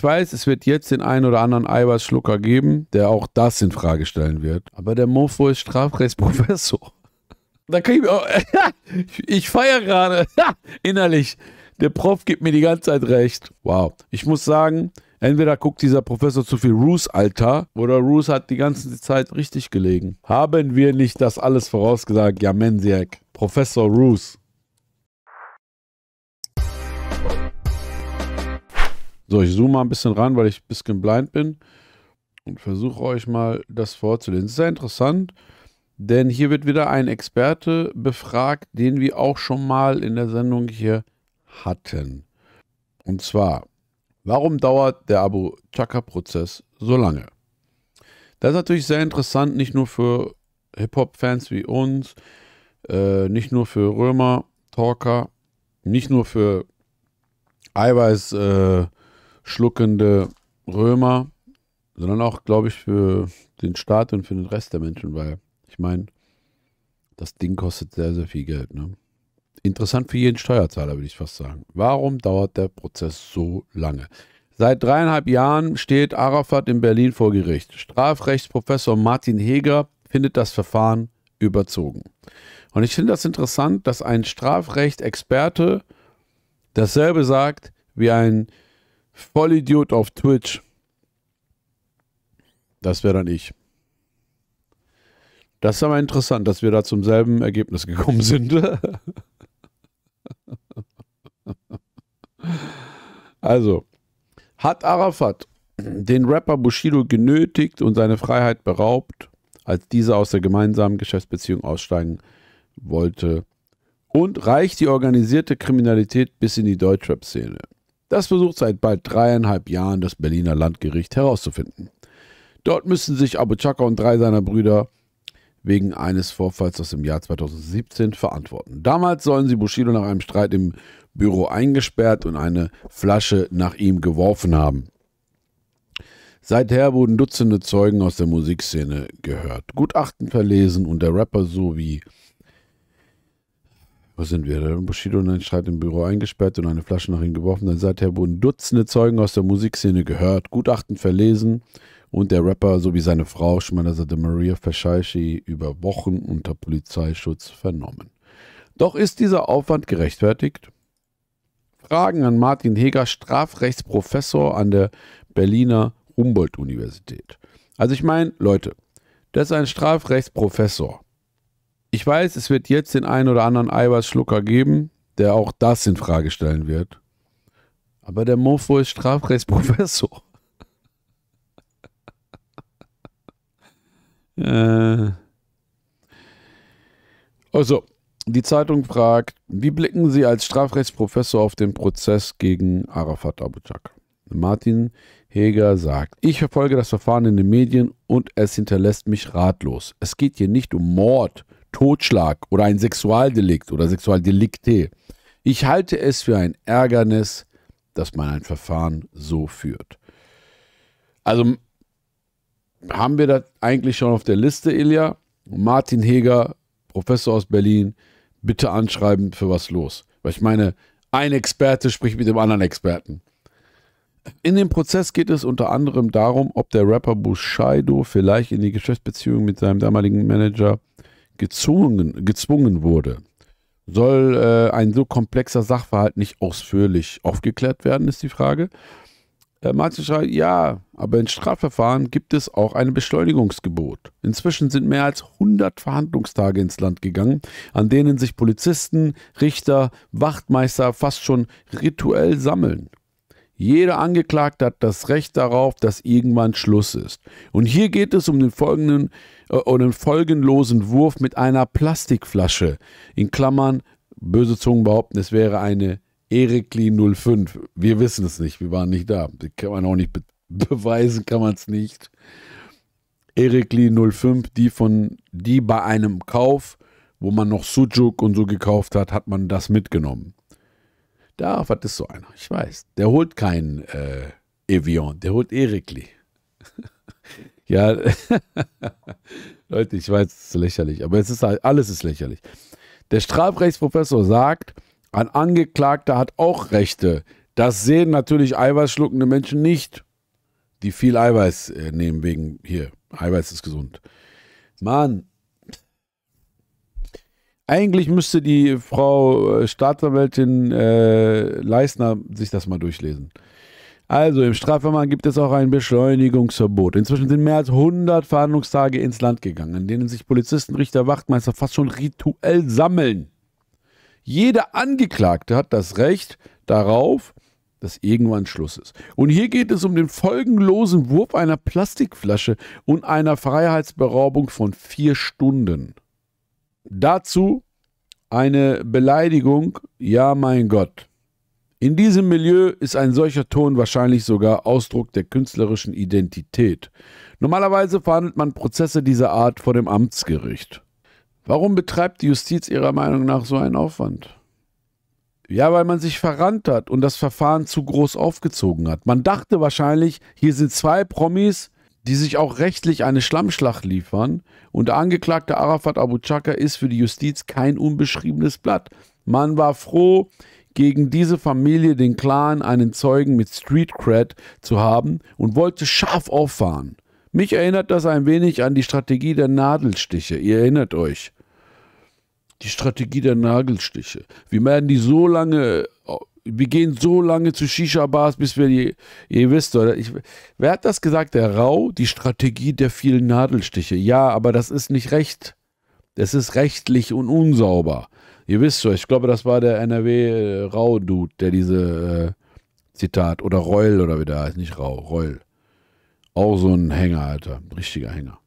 Ich weiß, es wird jetzt den einen oder anderen Eiweißschlucker geben, der auch das in Frage stellen wird. Aber der Mofo ist Strafrechtsprofessor. Da kann ich auch, Ich feiere gerade. Innerlich. Der Prof gibt mir die ganze Zeit recht. Wow. Ich muss sagen, Entweder guckt dieser Professor zu viel Roos Alter oder Roos hat die ganze Zeit richtig gelegen. Haben wir nicht das alles vorausgesagt? Ja, Mensiak. Professor Roos. So, ich zoome mal ein bisschen ran, weil ich ein bisschen blind bin und versuche euch mal das vorzulesen. Das ist sehr interessant, denn hier wird wieder ein Experte befragt, den wir auch schon mal in der Sendung hier hatten. Und zwar, warum dauert der Abu-Chaka-Prozess so lange? Das ist natürlich sehr interessant, nicht nur für Hip-Hop-Fans wie uns, äh, nicht nur für Römer, Talker, nicht nur für Eiweiß, äh, schluckende Römer, sondern auch, glaube ich, für den Staat und für den Rest der Menschen, weil ich meine, das Ding kostet sehr, sehr viel Geld. Ne? Interessant für jeden Steuerzahler, würde ich fast sagen. Warum dauert der Prozess so lange? Seit dreieinhalb Jahren steht Arafat in Berlin vor Gericht. Strafrechtsprofessor Martin Heger findet das Verfahren überzogen. Und ich finde das interessant, dass ein Strafrechtsexperte dasselbe sagt wie ein Vollidiot auf Twitch. Das wäre dann ich. Das ist aber interessant, dass wir da zum selben Ergebnis gekommen sind. also, hat Arafat den Rapper Bushido genötigt und seine Freiheit beraubt, als dieser aus der gemeinsamen Geschäftsbeziehung aussteigen wollte? Und reicht die organisierte Kriminalität bis in die Deutschrap-Szene? Das versucht seit bald dreieinhalb Jahren das Berliner Landgericht herauszufinden. Dort müssen sich Abu Chaka und drei seiner Brüder wegen eines Vorfalls aus dem Jahr 2017 verantworten. Damals sollen sie Bushido nach einem Streit im Büro eingesperrt und eine Flasche nach ihm geworfen haben. Seither wurden Dutzende Zeugen aus der Musikszene gehört, Gutachten verlesen und der Rapper sowie wo sind wir? Der Bushido in einen Streit im Büro eingesperrt und eine Flasche nach ihm geworfen. Denn seither wurden Dutzende Zeugen aus der Musikszene gehört, Gutachten verlesen und der Rapper sowie seine Frau Schmanazade Maria Fashaishi über Wochen unter Polizeischutz vernommen. Doch ist dieser Aufwand gerechtfertigt? Fragen an Martin Heger, Strafrechtsprofessor an der Berliner Humboldt-Universität. Also ich meine, Leute, das ist ein Strafrechtsprofessor. Ich weiß, es wird jetzt den einen oder anderen Eiweißschlucker geben, der auch das in Frage stellen wird. Aber der Mofo ist Strafrechtsprofessor. äh. Also, die Zeitung fragt, wie blicken Sie als Strafrechtsprofessor auf den Prozess gegen Arafat Abouchak? Martin Heger sagt, ich verfolge das Verfahren in den Medien und es hinterlässt mich ratlos. Es geht hier nicht um Mord, Totschlag oder ein Sexualdelikt oder Sexualdelikte. Ich halte es für ein Ärgernis, dass man ein Verfahren so führt. Also haben wir das eigentlich schon auf der Liste, Ilja? Martin Heger, Professor aus Berlin, bitte anschreiben, für was los. Weil ich meine, ein Experte spricht mit dem anderen Experten. In dem Prozess geht es unter anderem darum, ob der Rapper Bushido vielleicht in die Geschäftsbeziehung mit seinem damaligen Manager gezwungen, gezwungen wurde, soll äh, ein so komplexer Sachverhalt nicht ausführlich aufgeklärt werden, ist die Frage. Äh, Martin schreibt, ja, aber in Strafverfahren gibt es auch ein Beschleunigungsgebot. Inzwischen sind mehr als 100 Verhandlungstage ins Land gegangen, an denen sich Polizisten, Richter, Wachtmeister fast schon rituell sammeln. Jeder Angeklagte hat das Recht darauf, dass irgendwann Schluss ist. Und hier geht es um den folgenden äh, um den folgenlosen Wurf mit einer Plastikflasche. In Klammern, böse Zungen behaupten, es wäre eine Erikli 05. Wir wissen es nicht, wir waren nicht da. Die kann man auch nicht be beweisen, kann man es nicht. Erikli 05, die von die bei einem Kauf, wo man noch Sujuk und so gekauft hat, hat man das mitgenommen. Da, was ist so einer? Ich weiß. Der holt kein äh, Evian, der holt Erikli. ja, Leute, ich weiß, es ist lächerlich, aber es ist halt, alles ist lächerlich. Der Strafrechtsprofessor sagt, ein Angeklagter hat auch Rechte. Das sehen natürlich eiweißschluckende Menschen nicht, die viel Eiweiß äh, nehmen wegen hier. Eiweiß ist gesund. Mann, eigentlich müsste die Frau äh, Staatsanwältin äh, Leisner sich das mal durchlesen. Also im Strafverfahren gibt es auch ein Beschleunigungsverbot. Inzwischen sind mehr als 100 Verhandlungstage ins Land gegangen, in denen sich Polizisten, Richter, Wachtmeister fast schon rituell sammeln. Jeder Angeklagte hat das Recht darauf, dass irgendwann Schluss ist. Und hier geht es um den folgenlosen Wurf einer Plastikflasche und einer Freiheitsberaubung von vier Stunden. Dazu eine Beleidigung, ja mein Gott. In diesem Milieu ist ein solcher Ton wahrscheinlich sogar Ausdruck der künstlerischen Identität. Normalerweise verhandelt man Prozesse dieser Art vor dem Amtsgericht. Warum betreibt die Justiz Ihrer Meinung nach so einen Aufwand? Ja, weil man sich verrannt hat und das Verfahren zu groß aufgezogen hat. Man dachte wahrscheinlich, hier sind zwei Promis, die sich auch rechtlich eine Schlammschlacht liefern und der Angeklagte Arafat Abu Chaka ist für die Justiz kein unbeschriebenes Blatt. Man war froh, gegen diese Familie, den Clan, einen Zeugen mit Street Cred zu haben und wollte scharf auffahren. Mich erinnert das ein wenig an die Strategie der Nadelstiche. Ihr erinnert euch. Die Strategie der Nadelstiche. Wir werden die so lange äh, wir gehen so lange zu Shisha-Bars, bis wir die, ihr wisst, oder? Ich, wer hat das gesagt? Der Rau, die Strategie der vielen Nadelstiche. Ja, aber das ist nicht recht. Das ist rechtlich und unsauber. Ihr wisst schon, ich glaube, das war der NRW-Rau-Dude, äh, der diese äh, Zitat, oder Reul oder wie der heißt, nicht Rau, Reul. Auch so ein Hänger, Alter. Richtiger Hänger.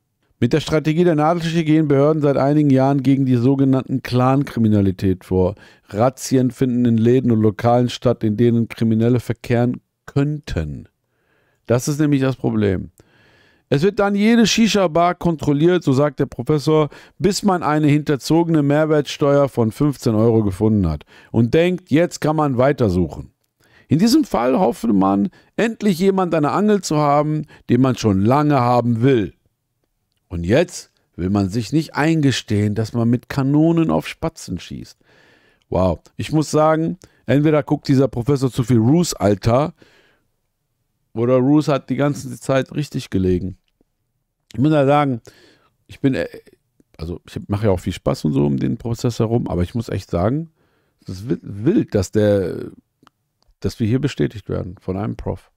Mit der Strategie der Nadelstiche gehen Behörden seit einigen Jahren gegen die sogenannten Clan-Kriminalität vor. Razzien finden in Läden und Lokalen statt, in denen Kriminelle verkehren könnten. Das ist nämlich das Problem. Es wird dann jede Shisha-Bar kontrolliert, so sagt der Professor, bis man eine hinterzogene Mehrwertsteuer von 15 Euro gefunden hat und denkt, jetzt kann man weitersuchen. In diesem Fall hoffe man, endlich jemand eine Angel zu haben, den man schon lange haben will. Und jetzt will man sich nicht eingestehen, dass man mit Kanonen auf Spatzen schießt. Wow. Ich muss sagen, entweder guckt dieser Professor zu viel Roos, Alter, oder Roos hat die ganze Zeit richtig gelegen. Ich muss ja sagen, ich bin, äh, also ich mache ja auch viel Spaß und so um den Prozess herum, aber ich muss echt sagen, es ist wild, dass der, dass wir hier bestätigt werden von einem Prof.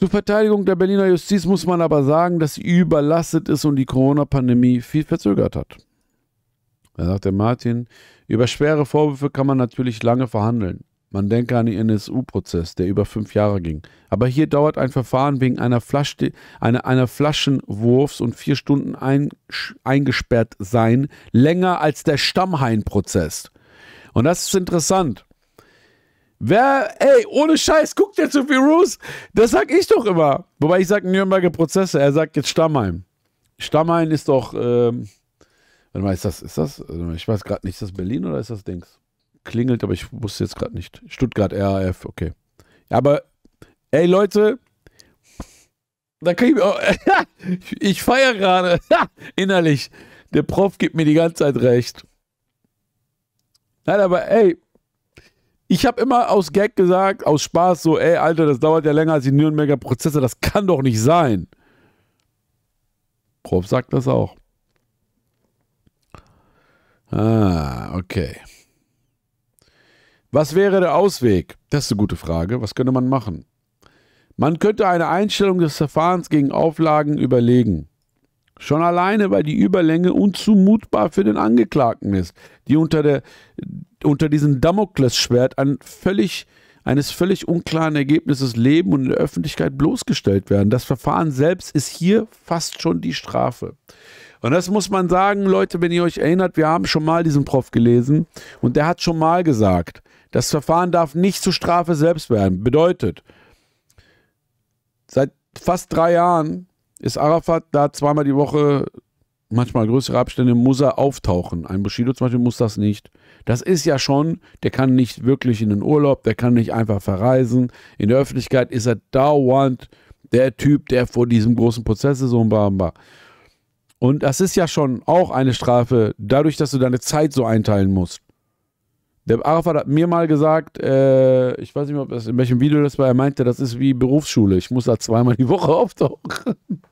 Zur Verteidigung der Berliner Justiz muss man aber sagen, dass sie überlastet ist und die Corona-Pandemie viel verzögert hat. Da sagt der Martin, über schwere Vorwürfe kann man natürlich lange verhandeln. Man denke an den NSU-Prozess, der über fünf Jahre ging. Aber hier dauert ein Verfahren wegen einer, Flasche, einer, einer Flaschenwurfs und vier Stunden ein, eingesperrt sein länger als der Stammhain-Prozess. Und das ist interessant. Wer, ey, ohne Scheiß, guckt der zu viel Roos? Das sag ich doch immer. Wobei ich sage Nürnberger Prozesse, er sagt jetzt Stammheim. Stammheim ist doch, ähm, warte mal, ist das, ist das, ich weiß gerade nicht, ist das Berlin oder ist das Dings? Klingelt, aber ich wusste jetzt gerade nicht. Stuttgart, RAF, okay. aber, ey Leute, da kann ich mir auch, ich feiere gerade, innerlich. Der Prof gibt mir die ganze Zeit recht. Nein, aber ey, ich habe immer aus Gag gesagt, aus Spaß, so, ey, Alter, das dauert ja länger als die Nürnberger Prozesse, das kann doch nicht sein. Prof sagt das auch. Ah, okay. Was wäre der Ausweg? Das ist eine gute Frage. Was könnte man machen? Man könnte eine Einstellung des Verfahrens gegen Auflagen überlegen. Schon alleine, weil die Überlänge unzumutbar für den Angeklagten ist, die unter der unter diesem Damoklesschwert ein völlig, eines völlig unklaren Ergebnisses leben und in der Öffentlichkeit bloßgestellt werden. Das Verfahren selbst ist hier fast schon die Strafe. Und das muss man sagen, Leute, wenn ihr euch erinnert, wir haben schon mal diesen Prof gelesen und der hat schon mal gesagt, das Verfahren darf nicht zur Strafe selbst werden. Bedeutet, seit fast drei Jahren ist Arafat da zweimal die Woche manchmal größere Abstände, muss er auftauchen. Ein Bushido zum Beispiel muss das nicht. Das ist ja schon, der kann nicht wirklich in den Urlaub, der kann nicht einfach verreisen. In der Öffentlichkeit ist er dauernd der Typ, der vor diesem großen Prozess ist und bamba. Und das ist ja schon auch eine Strafe, dadurch, dass du deine Zeit so einteilen musst. Der Arafat hat mir mal gesagt, äh, ich weiß nicht mehr, in welchem Video das war, er meinte, das ist wie Berufsschule. Ich muss da zweimal die Woche auftauchen.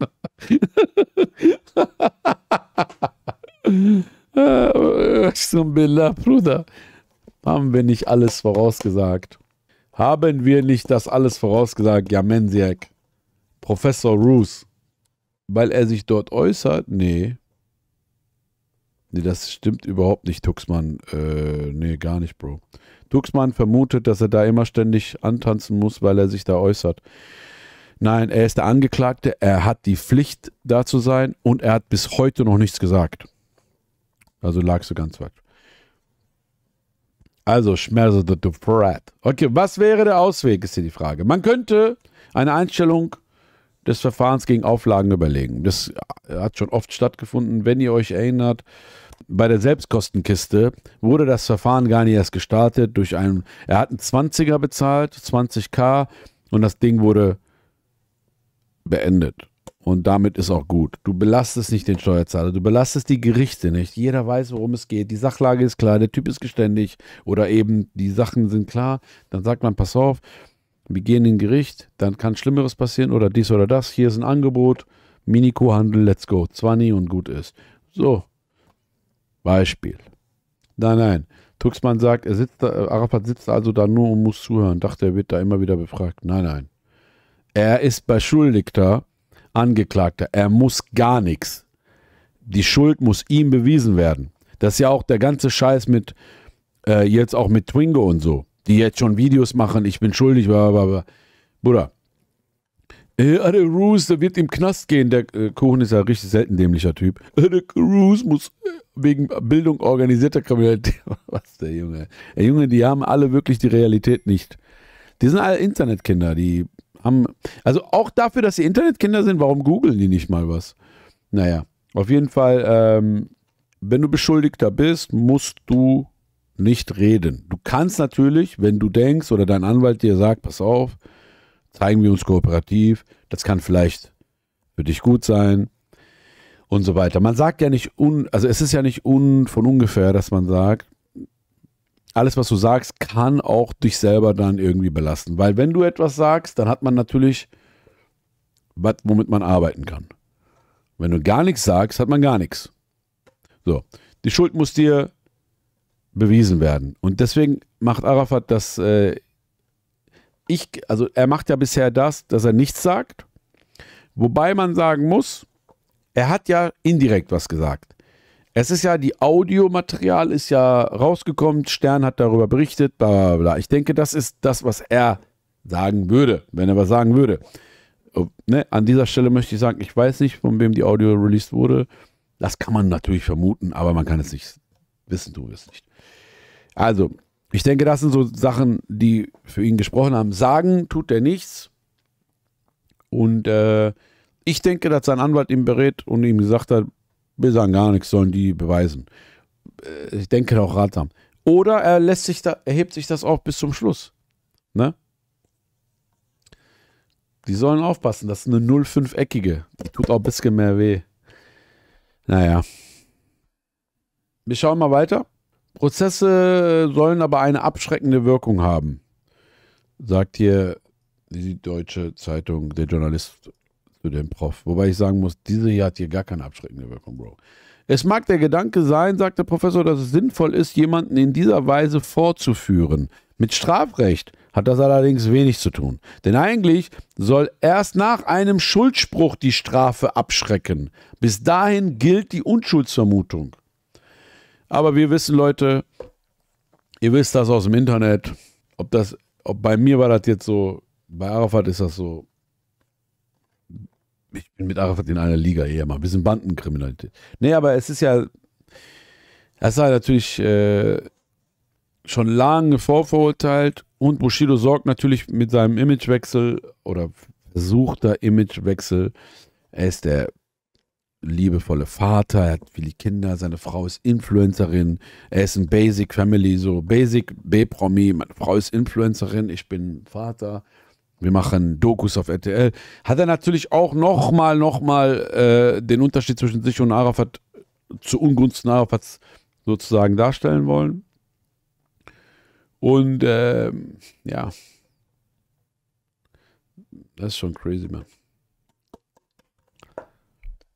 Aksum Billah, Bruder. Haben wir nicht alles vorausgesagt? Haben wir nicht das alles vorausgesagt, Jamensiak? Professor Roos. Weil er sich dort äußert? Nee. Nee, das stimmt überhaupt nicht, Tuxmann. Äh, nee, gar nicht, Bro. Tuxmann vermutet, dass er da immer ständig antanzen muss, weil er sich da äußert. Nein, er ist der Angeklagte, er hat die Pflicht, da zu sein und er hat bis heute noch nichts gesagt. Also lagst du ganz weit. Also schmerze du Fred. Okay, was wäre der Ausweg, ist hier die Frage. Man könnte eine Einstellung des Verfahrens gegen Auflagen überlegen. Das hat schon oft stattgefunden. Wenn ihr euch erinnert, bei der Selbstkostenkiste wurde das Verfahren gar nicht erst gestartet durch einen, er hat einen 20er bezahlt, 20k und das Ding wurde beendet. Und damit ist auch gut. Du belastest nicht den Steuerzahler, du belastest die Gerichte nicht. Jeder weiß, worum es geht. Die Sachlage ist klar, der Typ ist geständig oder eben die Sachen sind klar. Dann sagt man, pass auf, wir gehen in Gericht, dann kann Schlimmeres passieren oder dies oder das. Hier ist ein Angebot, Miniko-Handel, let's go. 20 und gut ist. So, Beispiel. Nein, nein. Tuxmann sagt, er sitzt da, äh, Arafat sitzt also da nur und muss zuhören. Dachte, er wird da immer wieder befragt. Nein, nein. Er ist Beschuldigter Angeklagter. Er muss gar nichts. Die Schuld muss ihm bewiesen werden. Das ist ja auch der ganze Scheiß mit, äh, jetzt auch mit Twingo und so, die jetzt schon Videos machen, ich bin schuldig, blablabla. Bruder, äh, der Roos, der wird im Knast gehen. Der äh, Kuchen ist ja richtig selten dämlicher Typ. Äh, der Roos muss äh, wegen Bildung organisierter Kriminalität. Was der Junge? Der Junge, die haben alle wirklich die Realität nicht. Die sind alle Internetkinder, die haben, also auch dafür, dass sie Internetkinder sind, warum googeln die nicht mal was? Naja, auf jeden Fall, ähm, wenn du Beschuldigter bist, musst du nicht reden. Du kannst natürlich, wenn du denkst oder dein Anwalt dir sagt, pass auf, zeigen wir uns kooperativ, das kann vielleicht für dich gut sein und so weiter. Man sagt ja nicht, un, also es ist ja nicht un, von ungefähr, dass man sagt, alles, was du sagst, kann auch dich selber dann irgendwie belasten. Weil wenn du etwas sagst, dann hat man natürlich was, womit man arbeiten kann. Wenn du gar nichts sagst, hat man gar nichts. So, die Schuld muss dir bewiesen werden. Und deswegen macht Arafat das, äh, ich, also er macht ja bisher das, dass er nichts sagt. Wobei man sagen muss, er hat ja indirekt was gesagt. Es ist ja, die Audiomaterial ist ja rausgekommen, Stern hat darüber berichtet, bla bla bla. Ich denke, das ist das, was er sagen würde, wenn er was sagen würde. Ne? An dieser Stelle möchte ich sagen, ich weiß nicht, von wem die Audio released wurde. Das kann man natürlich vermuten, aber man kann es nicht wissen, du wirst nicht. Also, ich denke, das sind so Sachen, die für ihn gesprochen haben. Sagen tut er nichts. Und äh, ich denke, dass sein Anwalt ihm berät und ihm gesagt hat, wir sagen gar nichts, sollen die beweisen. Äh, ich denke auch ratsam. Oder er lässt sich da, erhebt sich das auch bis zum Schluss. Ne? Die sollen aufpassen, das ist eine 05-eckige. Die tut auch ein bisschen mehr weh. Naja. Wir schauen mal weiter. Prozesse sollen aber eine abschreckende Wirkung haben, sagt hier die Deutsche Zeitung, der Journalist zu dem Prof. Wobei ich sagen muss, diese hier hat hier gar keine abschreckende Wirkung, Bro. Es mag der Gedanke sein, sagt der Professor, dass es sinnvoll ist, jemanden in dieser Weise vorzuführen. Mit Strafrecht hat das allerdings wenig zu tun. Denn eigentlich soll erst nach einem Schuldspruch die Strafe abschrecken. Bis dahin gilt die Unschuldsvermutung. Aber wir wissen, Leute, ihr wisst das aus dem Internet, ob das, ob bei mir war das jetzt so, bei Arafat ist das so, ich bin mit Arafat in einer Liga eher mal. Ein bisschen Bandenkriminalität. Nee, aber es ist ja. Das sei natürlich äh, schon lange vorverurteilt und Bushido sorgt natürlich mit seinem Imagewechsel oder versuchter Imagewechsel. Er ist der liebevolle Vater, er hat viele Kinder, seine Frau ist Influencerin, er ist ein Basic Family, so Basic B-Promi, meine Frau ist Influencerin, ich bin Vater. Wir machen Dokus auf RTL. Hat er natürlich auch nochmal, nochmal äh, den Unterschied zwischen sich und Arafat zu Ungunsten Arafats sozusagen darstellen wollen. Und äh, ja, das ist schon crazy, man.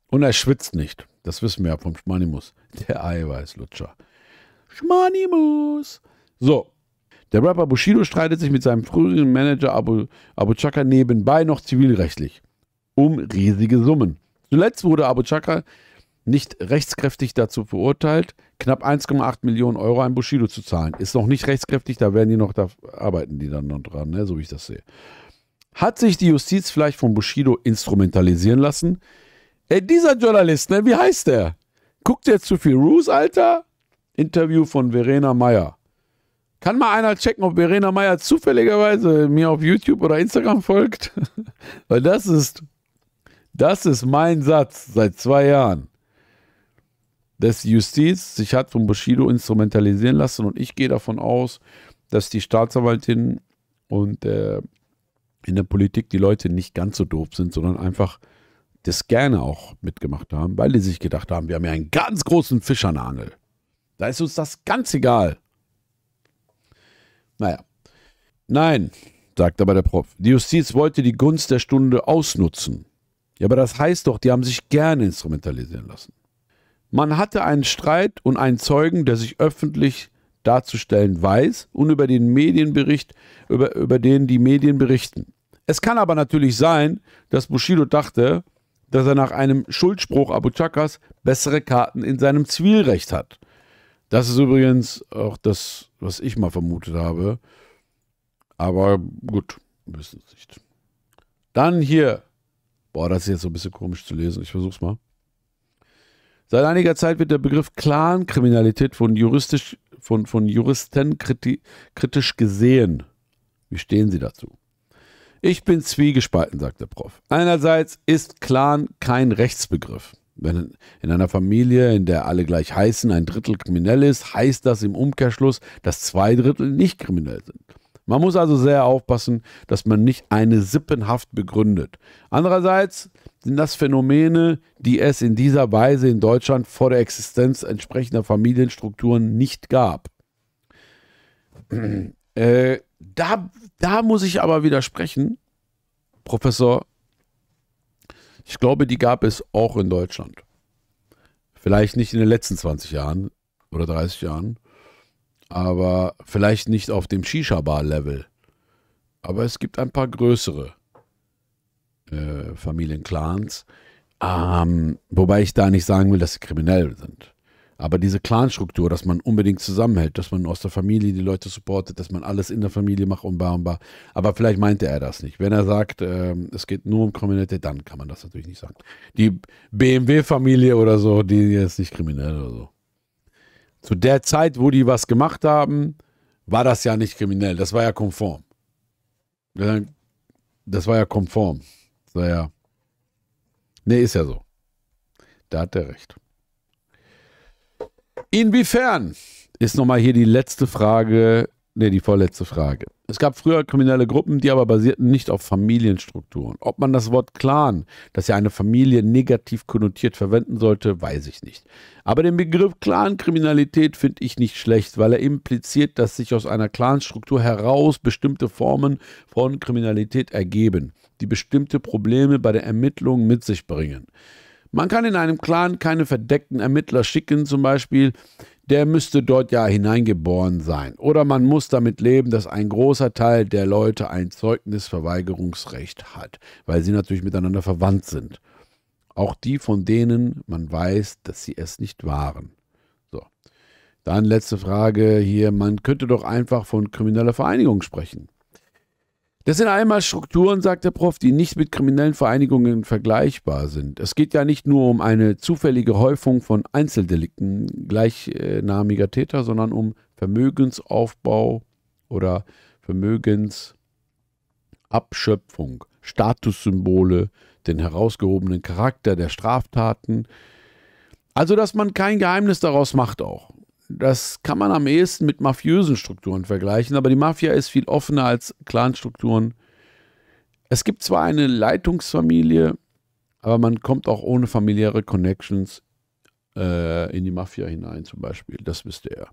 Und er schwitzt nicht. Das wissen wir ja vom Schmanimus. Der Eiweißlutscher. Schmanimus. So, der Rapper Bushido streitet sich mit seinem früheren Manager Abu, Abu Chaka nebenbei noch zivilrechtlich um riesige Summen. Zuletzt wurde Abu Chaka nicht rechtskräftig dazu verurteilt, knapp 1,8 Millionen Euro an Bushido zu zahlen. Ist noch nicht rechtskräftig, da werden die noch, da arbeiten die dann noch dran, ne? so wie ich das sehe. Hat sich die Justiz vielleicht von Bushido instrumentalisieren lassen? Ey, dieser Journalist, ne, wie heißt der? Guckt der zu viel Ruse, Alter? Interview von Verena Meyer. Kann mal einer checken, ob Verena Meyer zufälligerweise mir auf YouTube oder Instagram folgt? Weil das ist, das ist mein Satz seit zwei Jahren. Dass die Justiz sich hat von Bushido instrumentalisieren lassen und ich gehe davon aus, dass die Staatsanwaltin und äh, in der Politik die Leute nicht ganz so doof sind, sondern einfach das gerne auch mitgemacht haben, weil die sich gedacht haben, wir haben ja einen ganz großen Fischernagel. Da ist uns das ganz egal, naja. Nein, sagt aber der Prof. Die Justiz wollte die Gunst der Stunde ausnutzen. Ja, aber das heißt doch, die haben sich gerne instrumentalisieren lassen. Man hatte einen Streit und einen Zeugen, der sich öffentlich darzustellen weiß und über den Medienbericht, über, über den die Medien berichten. Es kann aber natürlich sein, dass Bushido dachte, dass er nach einem Schuldspruch Abu Chakas bessere Karten in seinem Zivilrecht hat. Das ist übrigens auch das was ich mal vermutet habe. Aber gut, wissen es nicht. Dann hier. Boah, das ist jetzt so ein bisschen komisch zu lesen. Ich versuch's mal. Seit einiger Zeit wird der Begriff Clan-Kriminalität von, juristisch, von, von Juristen kriti kritisch gesehen. Wie stehen Sie dazu? Ich bin zwiegespalten, sagt der Prof. Einerseits ist Clan kein Rechtsbegriff. Wenn in einer Familie, in der alle gleich heißen, ein Drittel kriminell ist, heißt das im Umkehrschluss, dass zwei Drittel nicht kriminell sind. Man muss also sehr aufpassen, dass man nicht eine Sippenhaft begründet. Andererseits sind das Phänomene, die es in dieser Weise in Deutschland vor der Existenz entsprechender Familienstrukturen nicht gab. Äh, da, da muss ich aber widersprechen, Professor ich glaube, die gab es auch in Deutschland. Vielleicht nicht in den letzten 20 Jahren oder 30 Jahren, aber vielleicht nicht auf dem Shisha-Bar-Level. Aber es gibt ein paar größere äh, Familienclans, ähm, wobei ich da nicht sagen will, dass sie kriminell sind. Aber diese Clanstruktur, dass man unbedingt zusammenhält, dass man aus der Familie die Leute supportet, dass man alles in der Familie macht, umbar, umbar. Aber vielleicht meinte er das nicht. Wenn er sagt, äh, es geht nur um Kriminelle, dann kann man das natürlich nicht sagen. Die BMW-Familie oder so, die ist nicht kriminell oder so. Zu der Zeit, wo die was gemacht haben, war das ja nicht kriminell. Das war ja konform. Das war ja konform. Das war ja. Nee, ist ja so. Da hat er recht. Inwiefern ist nochmal hier die letzte Frage, ne, die vorletzte Frage. Es gab früher kriminelle Gruppen, die aber basierten nicht auf Familienstrukturen. Ob man das Wort Clan, das ja eine Familie negativ konnotiert verwenden sollte, weiß ich nicht. Aber den Begriff Clan-Kriminalität finde ich nicht schlecht, weil er impliziert, dass sich aus einer Clan-Struktur heraus bestimmte Formen von Kriminalität ergeben, die bestimmte Probleme bei der Ermittlung mit sich bringen. Man kann in einem Clan keine verdeckten Ermittler schicken, zum Beispiel. Der müsste dort ja hineingeboren sein. Oder man muss damit leben, dass ein großer Teil der Leute ein Zeugnisverweigerungsrecht hat, weil sie natürlich miteinander verwandt sind. Auch die, von denen man weiß, dass sie es nicht waren. So. Dann letzte Frage hier. Man könnte doch einfach von krimineller Vereinigung sprechen. Das sind einmal Strukturen, sagt der Prof, die nicht mit kriminellen Vereinigungen vergleichbar sind. Es geht ja nicht nur um eine zufällige Häufung von Einzeldelikten gleichnamiger Täter, sondern um Vermögensaufbau oder Vermögensabschöpfung, Statussymbole, den herausgehobenen Charakter der Straftaten. Also, dass man kein Geheimnis daraus macht auch. Das kann man am ehesten mit mafiösen Strukturen vergleichen, aber die Mafia ist viel offener als Clanstrukturen. Es gibt zwar eine Leitungsfamilie, aber man kommt auch ohne familiäre Connections äh, in die Mafia hinein, zum Beispiel. Das wisst ihr ja.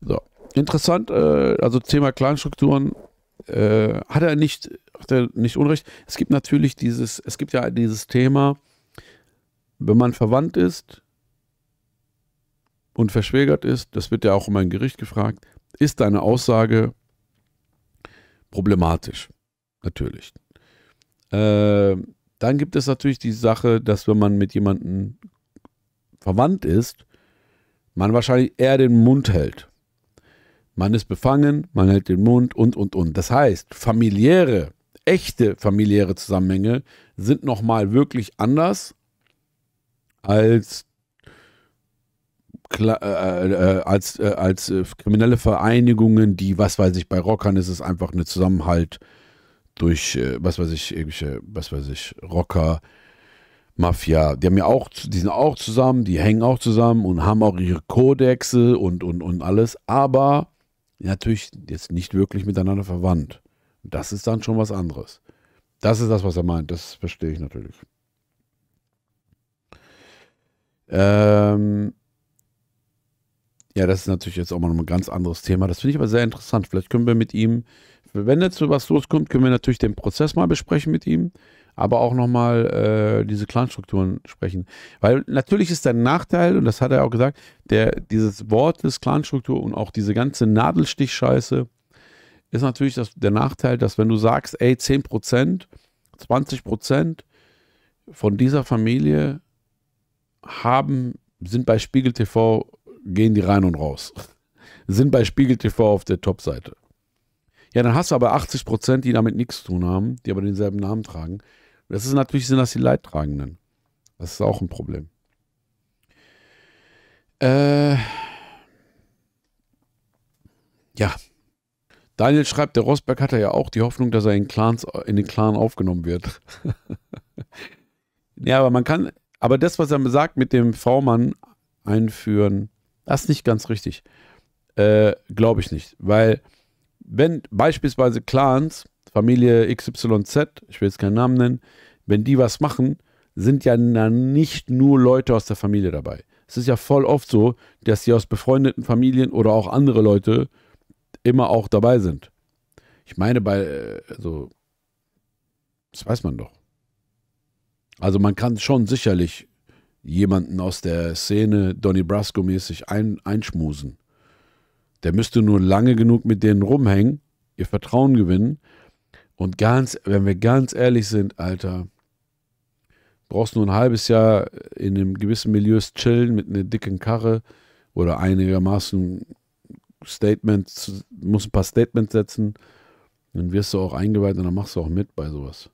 So. Interessant, äh, also Thema Clanstrukturen äh, hat er nicht, hat er nicht Unrecht. Es gibt natürlich dieses, es gibt ja dieses Thema, wenn man verwandt ist, und verschwägert ist, das wird ja auch immer im Gericht gefragt, ist deine Aussage problematisch. Natürlich. Äh, dann gibt es natürlich die Sache, dass wenn man mit jemandem verwandt ist, man wahrscheinlich eher den Mund hält. Man ist befangen, man hält den Mund und, und, und. Das heißt, familiäre, echte familiäre Zusammenhänge sind nochmal wirklich anders als äh, äh, äh, als, äh, als äh, kriminelle Vereinigungen, die, was weiß ich, bei Rockern ist es einfach eine Zusammenhalt durch, was weiß ich, irgendwelche, was weiß ich, Rocker, Mafia, die haben ja auch, die sind auch zusammen, die hängen auch zusammen und haben auch ihre Kodexe und, und, und alles, aber natürlich jetzt nicht wirklich miteinander verwandt. Das ist dann schon was anderes. Das ist das, was er meint. Das verstehe ich natürlich. Ähm, ja, das ist natürlich jetzt auch mal ein ganz anderes Thema. Das finde ich aber sehr interessant. Vielleicht können wir mit ihm, wenn jetzt so was loskommt, können wir natürlich den Prozess mal besprechen mit ihm, aber auch nochmal äh, diese Clanstrukturen sprechen. Weil natürlich ist der Nachteil, und das hat er auch gesagt, der, dieses Wort des Clanstruktur und auch diese ganze Nadelstichscheiße ist natürlich das, der Nachteil, dass wenn du sagst, ey, 10%, 20% von dieser Familie haben, sind bei Spiegel TV gehen die rein und raus. Sind bei Spiegel TV auf der Topseite. Ja, dann hast du aber 80 Prozent, die damit nichts zu tun haben, die aber denselben Namen tragen. Das ist natürlich sind das die Leidtragenden. Das ist auch ein Problem. Äh, ja. Daniel schreibt, der Rosberg hatte ja auch die Hoffnung, dass er in, Clans, in den Clan aufgenommen wird. ja, aber man kann, aber das, was er sagt mit dem V-Mann einführen, das ist nicht ganz richtig. Äh, Glaube ich nicht. Weil, wenn beispielsweise Clans, Familie XYZ, ich will jetzt keinen Namen nennen, wenn die was machen, sind ja nicht nur Leute aus der Familie dabei. Es ist ja voll oft so, dass die aus befreundeten Familien oder auch andere Leute immer auch dabei sind. Ich meine, bei, also, das weiß man doch. Also man kann schon sicherlich jemanden aus der Szene Donny Brasco mäßig ein, einschmusen. Der müsste nur lange genug mit denen rumhängen, ihr Vertrauen gewinnen. Und ganz, wenn wir ganz ehrlich sind, Alter, brauchst nur ein halbes Jahr in einem gewissen Milieu chillen mit einer dicken Karre oder einigermaßen Statements, muss ein paar Statements setzen, dann wirst du auch eingeweiht und dann machst du auch mit bei sowas.